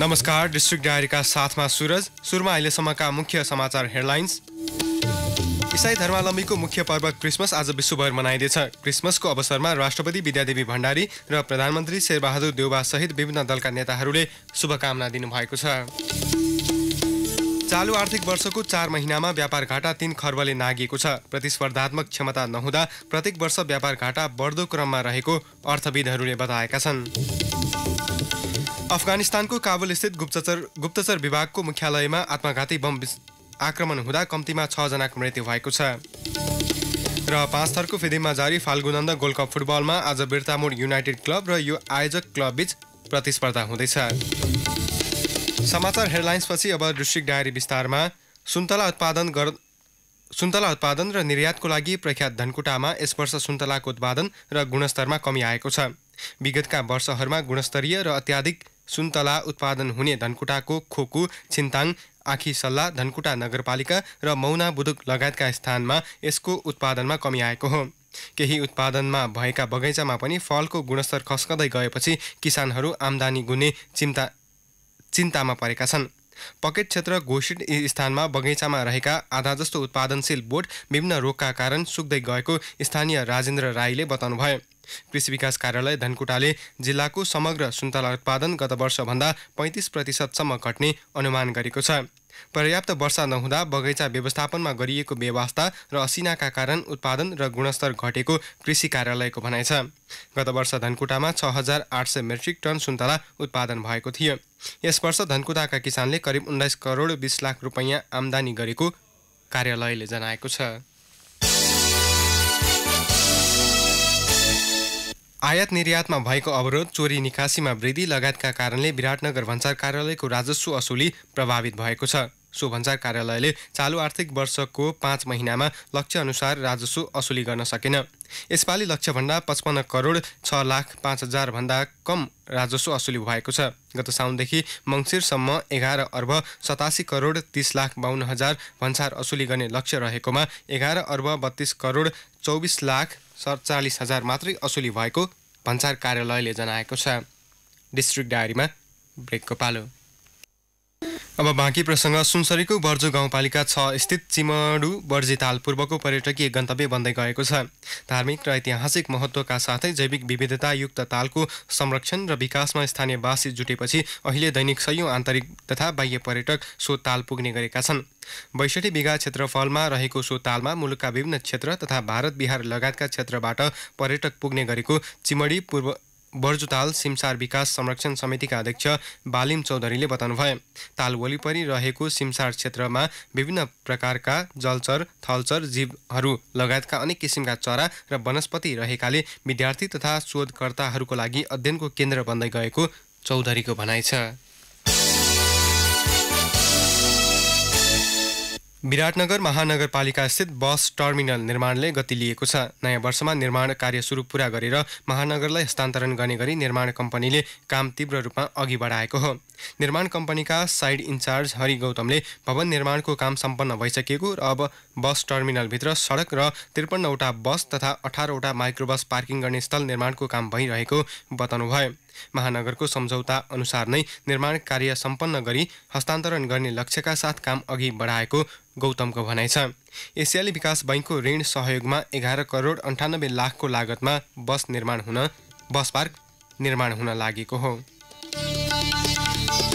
नमस्कार डिस्ट्रिक्ट डायरीका साथमा सुरज सुरुमा अहिलेसम्मका मुख्य समाचार हेडलाइन्स इसाई धर्मावलम्बीको मुख्य पर्व क्रिसमस आज विश्वभर मनाइँदैछ क्रिसमसको अवसरमा राष्ट्रपति विद्यादेवी भण्डारी र प्रधानमन्त्री शेरबहादुर देवबा सहित विभिन्न दलका नेताहरूले शुभकामना दिनुभएको छ चालु आर्थिक वर्षको चार महिनामा व्यापार घाटा तीन खर्बले नागिएको छ प्रतिस्पर्धात्मक क्षमता नहुँदा प्रत्येक वर्ष व्यापार घाटा बढ्दो क्रममा रहेको अर्थविदहरूले बताएका छन् अफगानिस्तानको काबुलस्थित गुप्तचर गुप्तचर विभागको मुख्यालयमा आत्मघाती बम आक्रमण हुँदा कम्तीमा छजनाको मृत्यु भएको छ र पाँच थरको फिदिममा जारी फाल्गुनन्द गोल्ड कप फुटबलमा आज बिर्तामोड युनाइटेड क्लब र यो आयोजक क्लब बीच प्रतिस्पर्धा हुँदैछ समाचार हेडलाइन्सपछि अब डिस्ट्रिक्ट डायरी विस्तारमा सुन्तला उत्पादन गर् सुन्तला उत्पादन र निर्यातको लागि प्रख्यात धनकुटामा यस वर्ष सुन्तलाको उत्पादन र गुणस्तरमा कमी आएको छ विगतका वर्षहरूमा गुणस्तरीय र अत्याधिक सुन्तला उत्पादन हुने धनकुटाको खोकु छिन्ताङ आँखीसल्ला धनकुटा नगरपालिका र मौना बुदुक लगायतका स्थानमा यसको उत्पादनमा कमी आएको हो केही उत्पादनमा भएका बगैँचामा पनि फलको गुणस्तर खस्कदै गएपछि किसानहरू आम्दानी गुने चिन्ता चिन्तामा परेका छन् पकेट क्षेत्र घोषित स्थानमा बगैँचामा रहेका आधा जस्तो उत्पादनशील बोट विभिन्न रोगका कारण सुक्दै गएको स्थानीय राजेन्द्र राईले बताउनुभयो कृषि विकास कार्यालय धनकुटाले जिल्लाको समग्र सुन्तला उत्पादन गत वर्षभन्दा पैँतिस प्रतिशतसम्म घट्ने अनुमान गरेको छ पर्याप्त वर्षा नहुँदा बगैँचा व्यवस्थापनमा गरिएको व्यवस्था र असिनाका कारण उत्पादन र गुणस्तर घटेको कृषि कार्यालयको भनाइ छ गत वर्ष धनकुटामा छ हजार आठ सय मेट्रिक टन सुन्तला उत्पादन भएको थियो यस वर्ष धनकुटाका किसानले करिब उन्नाइस करोड बिस लाख रुपैयाँ आम्दानी गरेको कार्यालयले जनाएको छ आयात निर्यातमा भएको अवरोध चोरी निकासीमा वृद्धि लगायतका कारणले विराटनगर भन्सार कार्यालयको राजस्व असुली प्रभावित भएको छ सो भन्सार कार्यालयले चालु आर्थिक वर्षको पाँच महिनामा लक्ष्यअनुसार राजस्व असुली गर्न सकेन यसपालि लक्ष्यभन्दा पचपन्न करोड छ लाख पाँच हजारभन्दा कम राजस्व असुली भएको छ गत साउनदेखि मङ्सिरसम्म एघार अर्ब सतासी करोड तिस लाख बाहन्न हजार भन्सार असुली गर्ने लक्ष्य रहेकोमा एघार अर्ब बत्तिस करोड चौबिस लाख सडचालिस हजार मात्रै असुली भएको भन्सार कार्यालयले जनाएको छ डिस्ट्रिक्ट डायरीमा ब्रेकको पालो अब बाँकी प्रसङ्ग सुनसरीको बर्जु गाउँपालिका छ स्थित चिमडु बर्जिताल पूर्वको पर्यटकीय गन्तव्य बन्दै गएको छ धार्मिक र ऐतिहासिक महत्त्वका साथै जैविक विविधतायुक्त तालको संरक्षण र विकासमा स्थानीयवासी जुटेपछि अहिले दैनिक सयौँ आन्तरिक तथा बाह्य पर्यटक सो ताल पुग्ने गरेका छन् बैसठी बिघा क्षेत्रफलमा रहेको सो तालमा मुलुकका विभिन्न क्षेत्र तथा भारत बिहार लगायतका क्षेत्रबाट पर्यटक पुग्ने गरेको चिमडी पूर्व बर्जुताल सिमसार विकास संरक्षण समितिका अध्यक्ष बालिम चौधरीले बताउनुभयो ताल वरिपरि रहेको सिमसार क्षेत्रमा विभिन्न प्रकारका जलचर थलचर जीवहरू लगायतका अनेक किसिमका चरा र वनस्पति रहेकाले विद्यार्थी तथा शोधकर्ताहरूको लागि अध्ययनको केन्द्र बन्दै गएको चौधरीको भनाइ छ विराटनगर महानगरपालिका स्थित बस टर्मिनल निर्माणले गति लिएको छ नयाँ वर्षमा निर्माण कार्य सुरु पुरा गरेर महानगरलाई हस्तान्तरण गर्ने गरी निर्माण कम्पनीले काम तीव्र रूपमा अघि बढाएको हो निर्माण कम्पनीका साइड इन्चार्ज हरि गौतमले भवन निर्माणको काम सम्पन्न भइसकेको र अब बस टर्मिनलभित्र सडक र त्रिपन्नवटा बस तथा अठारवटा माइक्रोबस पार्किङ गर्ने स्थल निर्माणको काम भइरहेको बताउनुभयो महानगरको सम्झौता अनुसार नै निर्माण कार्य सम्पन्न गरी हस्तान्तरण गर्ने लक्ष्यका साथ काम अघि बढाएको गौतमको भनाइ छ एसियाली विकास बैङ्कको ऋण सहयोगमा एघार करोड अन्ठानब्बे लाखको लागतमा बस निर्माण हुन बस पार्क निर्माण हुन लागेको हो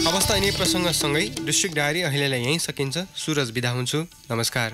अवस्था यिनी प्रसङ्गसँगै डिस्ट्रिक्ट डायरी अहिलेलाई यहीँ सकिन्छ सुरज बिदा हुन्छु नमस्कार